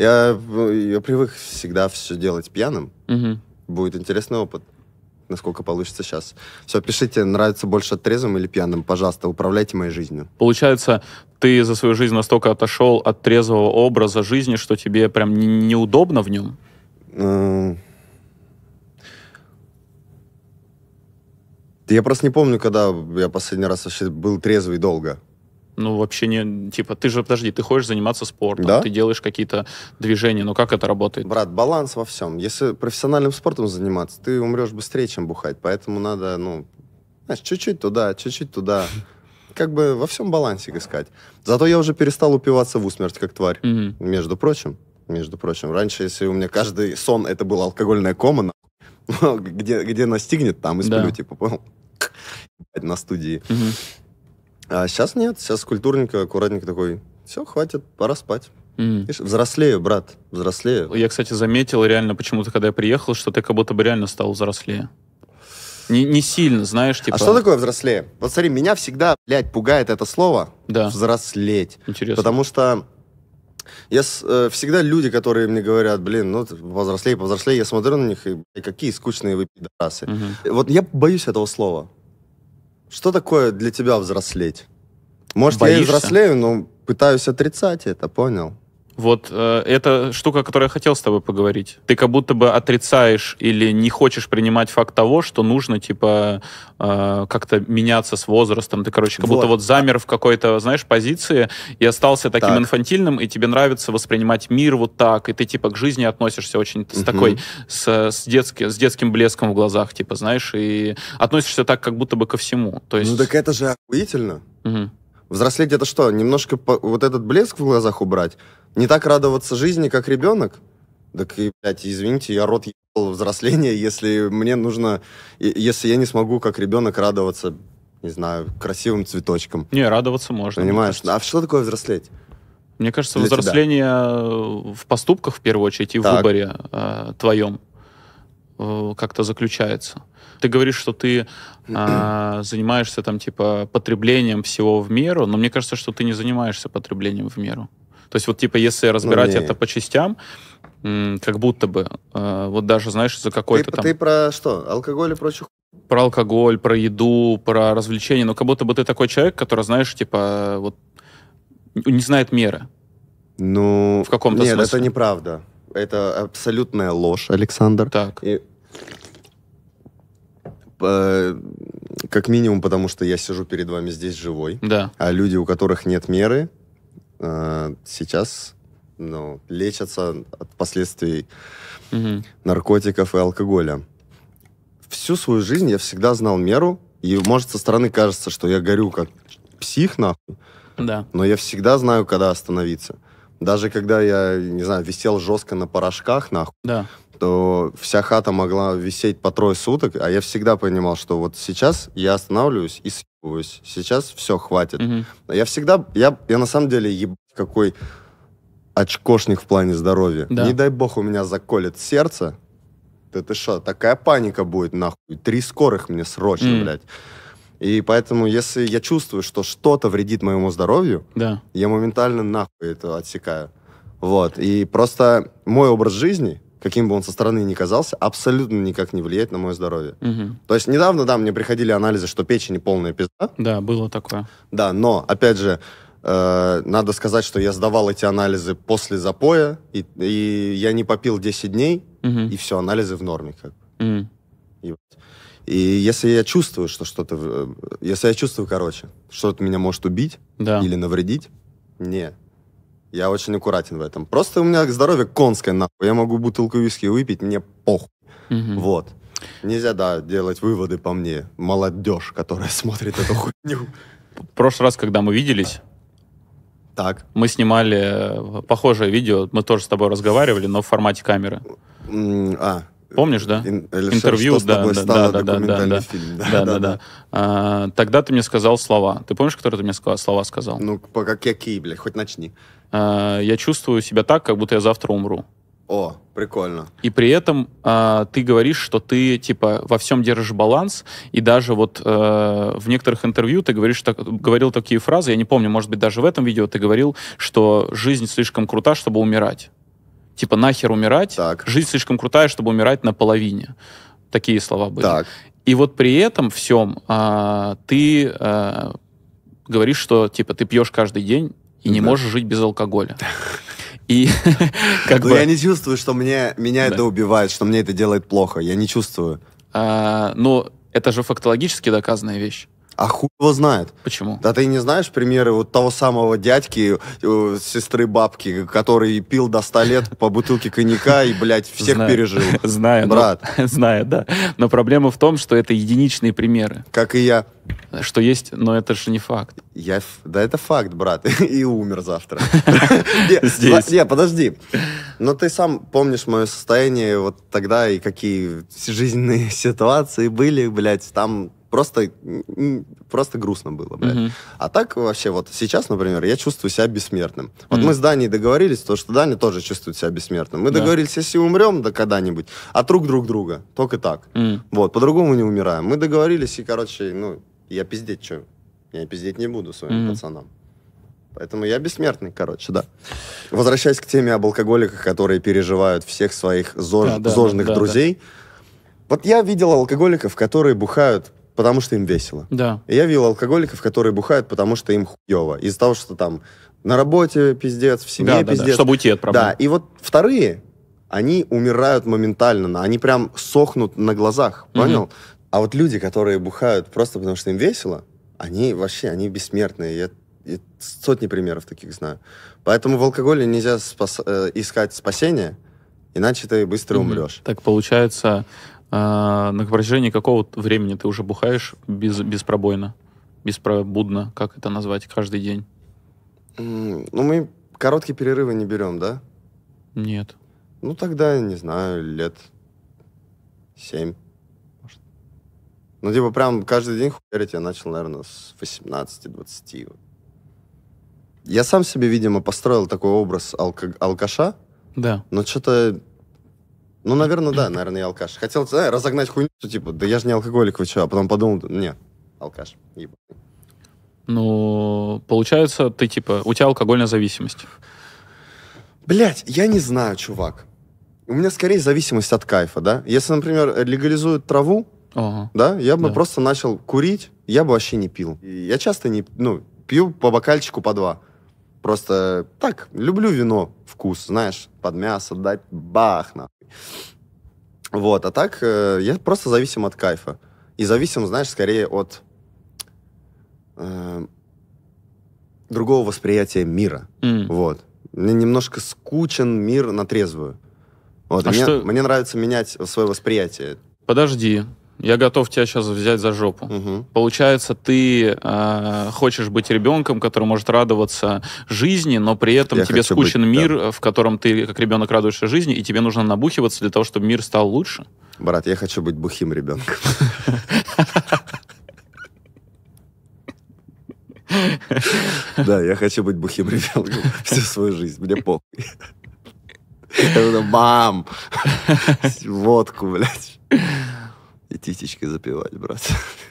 Я, я привык всегда все делать пьяным. Угу. Будет интересный опыт насколько получится сейчас. Все, пишите, нравится больше трезвым или пьяным, пожалуйста, управляйте моей жизнью. Получается, ты за свою жизнь настолько отошел от трезвого образа жизни, что тебе прям не, неудобно в нем? Эм. Я просто не помню, когда я последний раз вообще был трезвый долго ну, вообще не... Типа, ты же, подожди, ты хочешь заниматься спортом, да? ты делаешь какие-то движения, но ну, как это работает? Брат, баланс во всем. Если профессиональным спортом заниматься, ты умрешь быстрее, чем бухать, поэтому надо, ну, знаешь, чуть-чуть туда, чуть-чуть туда. Как бы во всем балансик искать. Зато я уже перестал упиваться в усмерть, как тварь. mm Между прочим, между прочим. Раньше, если у меня каждый сон это была алкогольная кома, ну, где, где настигнет, там и сплю, да. типа, понял? на студии. mm а сейчас нет, сейчас культурненько, аккуратненько такой, все, хватит, пора спать. Mm. взрослею, брат, взрослею. Я, кстати, заметил реально почему-то, когда я приехал, что ты как будто бы реально стал взрослее. Не, не сильно, знаешь, а типа... А что такое взрослее? Вот смотри, меня всегда, блядь, пугает это слово. Да. Взрослеть. Интересно. Потому что я с, э, всегда люди, которые мне говорят, блин, ну, повзрослей, повзрослей, я смотрю на них, и, и какие скучные вы пидорасы. Угу. Вот я боюсь этого слова. Что такое для тебя взрослеть? Может, Боишься? я и взрослею, но пытаюсь отрицать это, понял? Вот э, это штука, о которой я хотел с тобой поговорить. Ты как будто бы отрицаешь или не хочешь принимать факт того, что нужно, типа, э, как-то меняться с возрастом. Ты, короче, как вот. будто вот замер в какой-то, знаешь, позиции и остался таким так. инфантильным, и тебе нравится воспринимать мир вот так, и ты, типа, к жизни относишься очень угу. с такой, с, с, детски, с детским блеском в глазах, типа, знаешь, и относишься так, как будто бы ко всему. То ну есть... Ну так это же охуительно. Угу. Взрослеть это что? Немножко по... вот этот блеск в глазах убрать? Не так радоваться жизни, как ребенок? Так и, блядь, извините, я рот ебал взросление, если мне нужно... Если я не смогу, как ребенок, радоваться, не знаю, красивым цветочкам? Не, радоваться можно. Понимаешь? А что такое взрослеть? Мне кажется, Для взросление тебя. Э, в поступках в первую очередь и так. в выборе э, твоем. Э, как-то заключается. Ты говоришь, что ты э, занимаешься там типа потреблением всего в меру, но мне кажется, что ты не занимаешься потреблением в меру. То есть вот типа если разбирать ну, это по частям, как будто бы, э, вот даже, знаешь, за какой-то ты, там... Ты про что? Алкоголь и прочую про алкоголь, про еду, про развлечения, но ну, как будто бы ты такой человек, который, знаешь, типа, вот, не знает меры. Ну... В каком-то смысле. Нет, это неправда. Это абсолютная ложь, Александр. Так. И Э, как минимум, потому что я сижу перед вами здесь живой. Да. А люди, у которых нет меры, э, сейчас ну, лечатся от последствий угу. наркотиков и алкоголя. Всю свою жизнь я всегда знал меру, и, может, со стороны кажется, что я горю как псих, нахуй. Да. Но я всегда знаю, когда остановиться. Даже когда я, не знаю, висел жестко на порошках, нахуй. Да то вся хата могла висеть по трое суток, а я всегда понимал, что вот сейчас я останавливаюсь и съебываюсь. Сейчас все, хватит. Угу. Я всегда, я, я на самом деле еб какой очкошник в плане здоровья. Да. Не дай бог у меня заколет сердце. Да ты что, такая паника будет, нахуй. Три скорых мне срочно, mm. блядь. И поэтому, если я чувствую, что что-то вредит моему здоровью, да. я моментально нахуй это отсекаю. Вот. И просто мой образ жизни, каким бы он со стороны ни казался, абсолютно никак не влияет на мое здоровье. Угу. То есть недавно, да, мне приходили анализы, что печень полная пизда. Да, было такое. Да, но, опять же, э, надо сказать, что я сдавал эти анализы после запоя, и, и я не попил 10 дней, угу. и все, анализы в норме. Как бы. угу. и, и если я чувствую, что что-то... Э, если я чувствую, короче, что-то меня может убить да. или навредить, не, я очень аккуратен в этом. Просто у меня здоровье конское, нахуй. Я могу бутылку виски выпить, мне похуй. Угу. Вот. Нельзя, да, делать выводы по мне. Молодежь, которая смотрит эту хуйню. В прошлый раз, когда мы виделись, так. мы снимали э, похожее видео. Мы тоже с тобой разговаривали, но в формате камеры. А, Помнишь, да? Ин- э, Интервью, да, да, да, да, да, да, да, фильм, да, да, да, да. А, тогда ты мне сказал слова. Ты помнишь, которые ты мне сказал? слова сказал? Ну, по какие, блядь, хоть начни. А, я чувствую себя так, как будто я завтра умру. О, прикольно. И при этом э, ты говоришь, что ты типа во всем держишь баланс, и даже вот э, в некоторых интервью ты говоришь, так, говорил такие фразы, я не помню, может быть даже в этом видео ты говорил, что жизнь слишком крута, чтобы умирать типа нахер умирать, так. жизнь слишком крутая, чтобы умирать наполовине. Такие слова были. Так. И вот при этом всем а, ты а, говоришь, что типа ты пьешь каждый день и да. не можешь жить без алкоголя. И как ну, бы... я не чувствую, что мне, меня это убивает, что мне это делает плохо. Я не чувствую. А, но это же фактологически доказанная вещь. А хуй его знает. Почему? Да ты не знаешь примеры вот того самого дядьки, э, сестры бабки, который пил до 100 лет по бутылке коньяка и, блядь, всех знаю. пережил. Знаю. Ну, брат. Но, знаю, да. Но проблема в том, что это единичные примеры. Как и я. Что есть, но это же не факт. Я, да это факт, брат. И умер завтра. Здесь. Не, подожди. Но ты сам помнишь мое состояние вот тогда и какие жизненные ситуации были, блядь, там просто, просто грустно было, блядь. Угу. А так вообще вот сейчас, например, я чувствую себя бессмертным. Вот угу. мы с Даней договорились, то, что Даня тоже чувствует себя бессмертным. Мы да. договорились, если умрем, да когда-нибудь, от рук друг друга, только так. Угу. Вот, по-другому не умираем. Мы договорились, и, короче, ну, я пиздеть что? Я пиздеть не буду своим угу. пацанам. Поэтому я бессмертный, короче, да. Возвращаясь к теме об алкоголиках, которые переживают всех своих зож... да, да, зожных да, друзей. Да. Вот я видел алкоголиков, которые бухают потому что им весело. Да. И я видел алкоголиков, которые бухают, потому что им хуево. Из-за того, что там на работе пиздец, в семье да, пиздец. Да, да. Чтобы уйти от проблем. Да, и вот вторые, они умирают моментально, они прям сохнут на глазах, понял? Угу. А вот люди, которые бухают просто потому, что им весело, они вообще, они бессмертные. Я, я сотни примеров таких знаю. Поэтому в алкоголе нельзя спас, э, искать спасения, иначе ты быстро угу. умрешь. Так получается, а, на протяжении какого времени ты уже бухаешь без, беспробойно, беспробудно, как это назвать, каждый день? Mm, ну, мы короткие перерывы не берем, да? Нет. Ну, тогда, не знаю, лет семь. Может. Ну, типа, прям каждый день хуярить я начал, наверное, с 18-20. Я сам себе, видимо, построил такой образ алка- алкаша. Да. Но что-то ну, наверное, да, наверное, я алкаш. Хотел знаешь, э, разогнать хуйню, что-то типа, да я же не алкоголик, вы что? А потом подумал, нет, алкаш, ебаный. Ну, получается, ты типа, у тебя алкогольная зависимость. Блять, я не знаю, чувак. У меня скорее зависимость от кайфа, да? Если, например, легализуют траву, ага. да, я бы да. просто начал курить, я бы вообще не пил. я часто не, ну, пью по бокальчику по два. Просто так, люблю вино, вкус, знаешь, под мясо дать, бах, вот, а так э, я просто зависим от кайфа. И зависим, знаешь, скорее от э, другого восприятия мира. Mm. Вот. Мне немножко скучен мир на трезвую. Вот, а мне, что... мне нравится менять свое восприятие. Подожди, я готов тебя сейчас взять за жопу. Угу. Получается, ты э, хочешь быть ребенком, который может радоваться жизни, но при этом я тебе скучен быть, мир, да. в котором ты как ребенок радуешься жизни, и тебе нужно набухиваться для того, чтобы мир стал лучше. Брат, я хочу быть бухим ребенком. Да, я хочу быть бухим ребенком всю свою жизнь. Мне похуй. Я бам! Водку, блядь и титечкой запивать, брат.